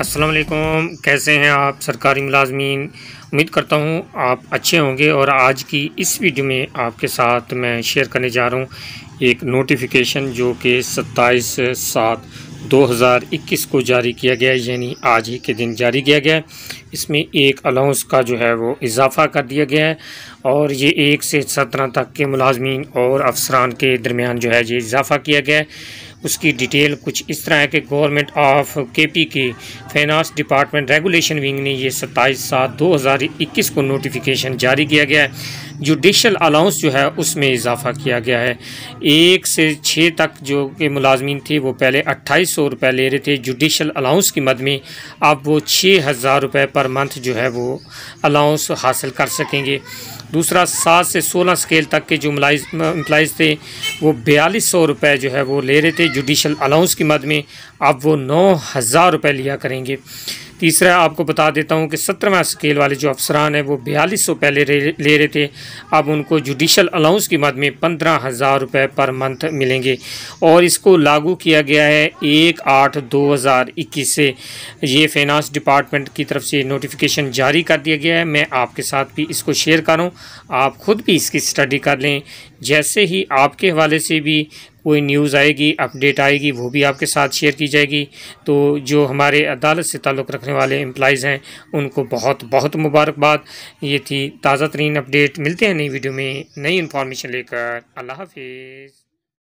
असलकुम कैसे हैं आप सरकारी मुलाजमीन उम्मीद करता हूँ आप अच्छे होंगे और आज की इस वीडियो में आपके साथ मैं शेयर करने जा रहा हूँ एक नोटिफिकेशन जो कि सत्ताईस सात 2021 को जारी किया गया यानी आज ही के दिन जारी किया गया इसमें एक अलाउंस का जो है वो इजाफा कर दिया गया है और ये एक से सत्रह तक के मुलाजमी और अफसरान के दरमियान जो है ये इजाफा किया गया है उसकी डिटेल कुछ इस तरह है कि government of K P K finance department regulation wing ने यह सत्ताईस सात दो हज़ार इक्कीस को नोटिफिकेशन जारी किया गया है जुडिशल अलाउंस जो है उसमें इजाफा किया गया है एक से छः तक जो के मुलाजमीन थे वो पहले अट्ठाईस सौ रुपये ले रहे थे जुडिशल अलाउंस की मद में अब वो छः हज़ार रुपये पर मंथ जो है वो अलाउंस हासिल कर सकेंगे दूसरा सात से सोलह स्केल तक के जो मुलाइज इम्प्लाइज थे वो बयालीस सौ रुपये जो है वो ले रहे थे जुडिशल अलाउंस की मद में आप वो नौ हज़ार रुपये लिया करेंगे तीसरा आपको बता देता हूँ कि सत्रहवा स्केल वाले जो अफसरान हैं वो बयालीस सौ पहले ले रहे थे अब उनको जुडिशल अलाउंस की मद में पंद्रह हज़ार रुपये पर मंथ मिलेंगे और इसको लागू किया गया है एक आठ दो हज़ार इक्कीस से ये फाइनेंस डिपार्टमेंट की तरफ से नोटिफिकेशन जारी कर दिया गया है मैं आपके साथ भी इसको शेयर करूँ आप ख़ुद भी इसकी स्टडी कर लें जैसे ही आपके हवाले से भी कोई न्यूज़ आएगी अपडेट आएगी वो भी आपके साथ शेयर की जाएगी तो जो हमारे अदालत से ताल्लुक़ रखने वाले एम्प्लॉज़ हैं उनको बहुत बहुत मुबारकबाद ये थी ताज़ा तरीन अपडेट मिलते हैं नई वीडियो में नई इन्फॉर्मेशन लेकर अल्लाह हाफिज़